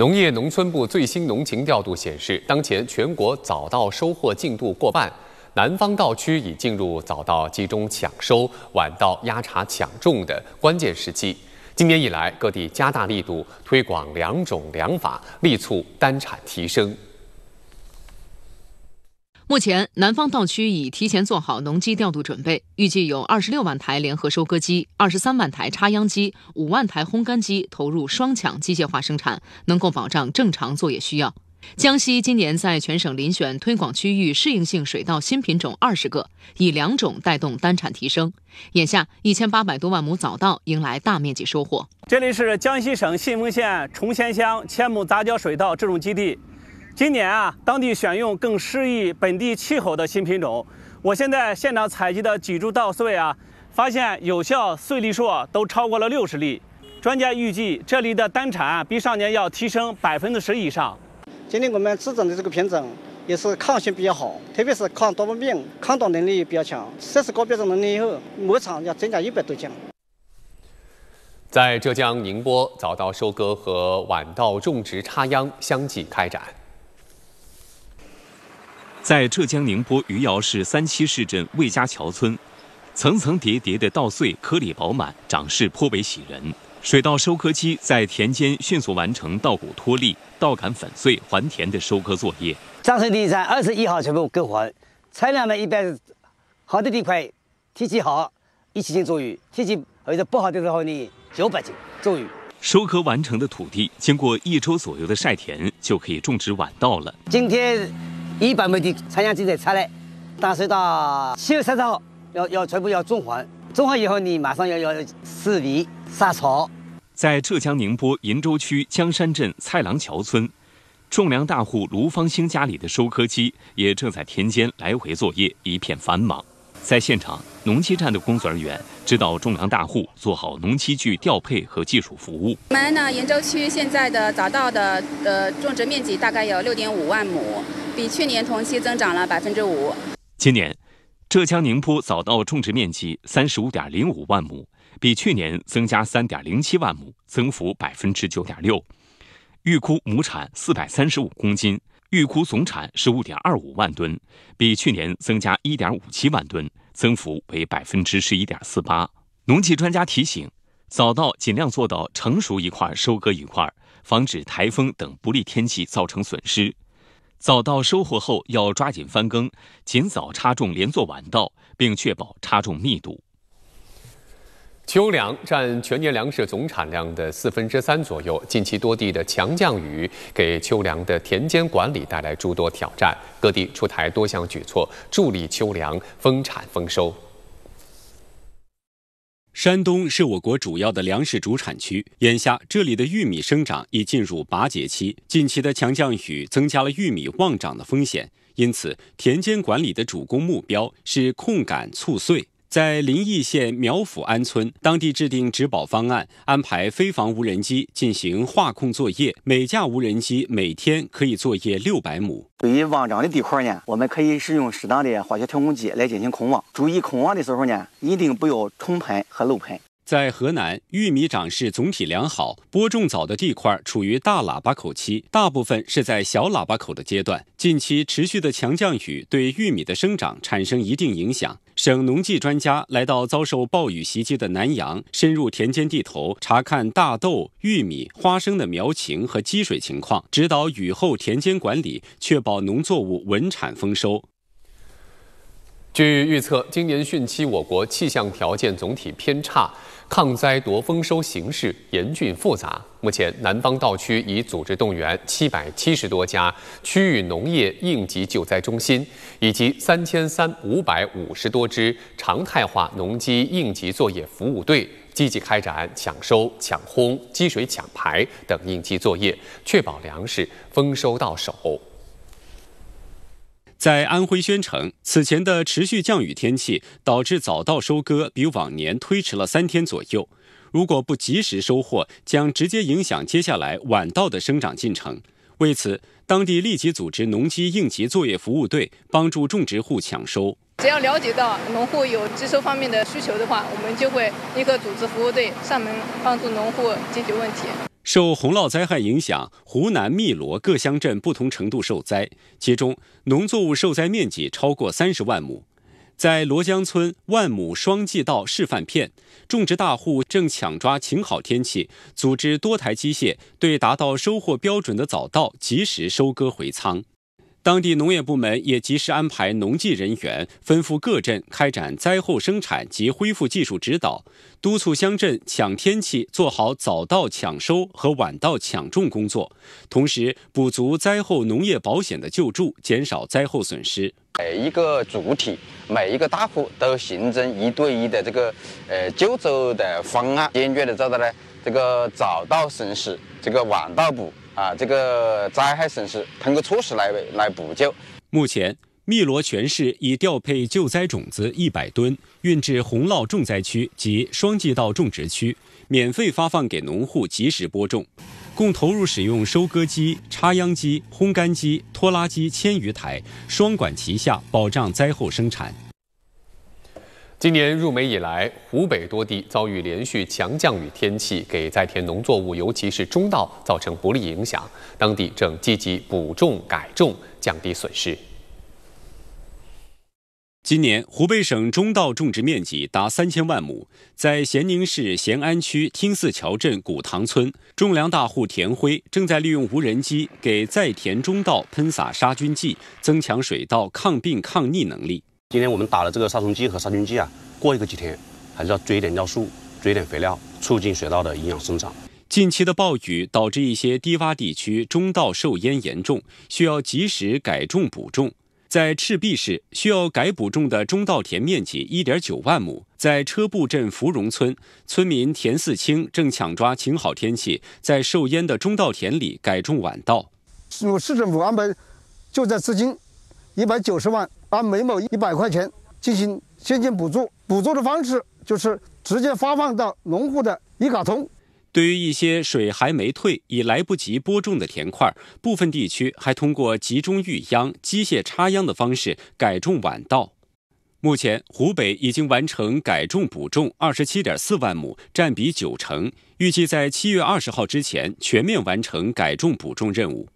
农业农村部最新农情调度显示，当前全国早稻收获进度过半，南方稻区已进入早稻集中抢收、晚稻压茬抢种的关键时期。今年以来，各地加大力度推广良种良法，力促单产提升。目前，南方稻区已提前做好农机调度准备，预计有二十六万台联合收割机、二十三万台插秧机、五万台烘干机投入双抢机械化生产，能够保障正常作业需要。江西今年在全省遴选推广区域适应性水稻新品种二十个，以两种带动单产提升。眼下，一千八百多万亩早稻迎来大面积收获。这里是江西省信丰县崇贤乡千亩杂交水稻制种基地。今年啊，当地选用更适宜本地气候的新品种。我现在现场采集的几株稻穗啊，发现有效穗粒数都超过了六十粒。专家预计这里的单产比上年要提升百分之十以上。今天我们自种的这个品种也是抗性比较好，特别是抗多伏病、抗倒能力比较强。实施高标准能力以后，亩产要增加一百多斤。在浙江宁波，早稻收割和晚稻种植插秧相继开展。在浙江宁波余姚市三七市镇魏家桥村，层层叠叠的稻穗颗粒饱满，长势颇为喜人。水稻收割机在田间迅速完成稻谷脱粒、稻杆粉碎、还田的收割作业。上水地在二十一号全部割完，产量呢一般好的地块，天气好一千斤左右；天气或者不好的时候呢九百斤左右。收割完成的土地，经过一周左右的晒田，就可以种植晚稻了。今天。一百亩地参加机在插了，但是到七月三十号要要全部要种黄，种黄以后你马上要要施肥撒草。在浙江宁波鄞州区江山镇蔡郎桥村，种粮大户卢方兴家里的收割机也正在田间来回作业，一片繁忙。在现场，农机站的工作人员指导种粮大户做好农机具调配和技术服务。我们呢，鄞州区现在的早稻的呃种植面积大概有六点五万亩，比去年同期增长了百分之五。今年，浙江宁波早稻种植面积三十五点零五万亩，比去年增加三点零七万亩，增幅百分之九点六，预估亩产四百三十五公斤。预估总产十五点二五万吨，比去年增加一点五七万吨，增幅为百分之十一点四八。农技专家提醒，早稻尽量做到成熟一块收割一块，防止台风等不利天气造成损失。早稻收获后要抓紧翻耕，尽早插种连作晚稻，并确保插种密度。秋粮占全年粮食总产量的四分之三左右。近期多地的强降雨给秋粮的田间管理带来诸多挑战，各地出台多项举措助力秋粮丰产丰收。山东是我国主要的粮食主产区，眼下这里的玉米生长已进入拔节期，近期的强降雨增加了玉米旺长的风险，因此田间管理的主攻目标是控杆促穗。在临邑县苗府安村，当地制定植保方案，安排非防无人机进行化控作业。每架无人机每天可以作业六百亩。对于旺长的地块呢，我们可以使用适当的化学调控剂来进行控旺。注意控旺的时候呢，一定不要冲喷和漏喷。在河南，玉米长势总体良好，播种早的地块处于大喇叭口期，大部分是在小喇叭口的阶段。近期持续的强降雨对玉米的生长产生一定影响。省农技专家来到遭受暴雨袭击的南阳，深入田间地头，查看大豆、玉米、花生的苗情和积水情况，指导雨后田间管理，确保农作物稳产丰收。据预测，今年汛期我国气象条件总体偏差，抗灾夺丰收形势严峻复杂。目前，南方稻区已组织动员七百七十多家区域农业应急救灾中心，以及三千三五百五十多支常态化农机应急作业服务队，积极开展抢收、抢烘、积水抢排等应急作业，确保粮食丰收到手。在安徽宣城，此前的持续降雨天气导致早稻收割比往年推迟了三天左右。如果不及时收获，将直接影响接下来晚稻的生长进程。为此，当地立即组织农机应急作业服务队，帮助种植户抢收。只要了解到农户有接收方面的需求的话，我们就会立刻组织服务队上门帮助农户解决问题。受洪涝灾害影响，湖南汨罗各乡镇不同程度受灾，其中农作物受灾面积超过三十万亩。在罗江村万亩双季稻示范片，种植大户正抢抓晴好天气，组织多台机械对达到收获标准的早稻及时收割回仓。当地农业部门也及时安排农技人员，吩咐各镇开展灾后生产及恢复技术指导，督促乡镇抢天气，做好早稻抢收和晚稻抢种工作，同时补足灾后农业保险的救助，减少灾后损失。每一个主体，每一个大户都形成一对一的这个呃救助的方案，坚决的做到呢这个早稻损失，这个晚稻补。啊，这个灾害损失通过措施来来补救。目前，汨罗全市已调配救灾种子一百吨，运至洪涝重灾区及双季稻种植区，免费发放给农户及时播种。共投入使用收割机、插秧机、烘干机、拖拉机千余台，双管齐下保障灾后生产。今年入梅以来，湖北多地遭遇连续强降雨天气，给在田农作物，尤其是中稻，造成不利影响。当地正积极补种、改种，降低损失。今年湖北省中稻种植面积达三千万亩。在咸宁市咸安区汀泗桥镇古塘村，种粮大户田辉正在利用无人机给在田中稻喷洒杀菌剂，增强水稻抗病抗逆能力。今天我们打了这个杀虫剂和杀菌剂啊，过一个几天还是要追一点尿素，追一点肥料，促进水稻的营养生长。近期的暴雨导致一些低洼地区中稻受淹严重，需要及时改种补种。在赤壁市，需要改补种的中稻田面积一点九万亩。在车埠镇芙蓉村，村民田四清正抢抓晴好天气，在受淹的中稻田里改种晚稻。市市政府安排，就在资金一百九十万。按每亩一百块钱进行现金补助，补助的方式就是直接发放到农户的一卡通。对于一些水还没退、已来不及播种的田块，部分地区还通过集中育秧、机械插秧的方式改种晚稻。目前，湖北已经完成改种补种二十七点四万亩，占比九成，预计在七月二十号之前全面完成改种补种任务。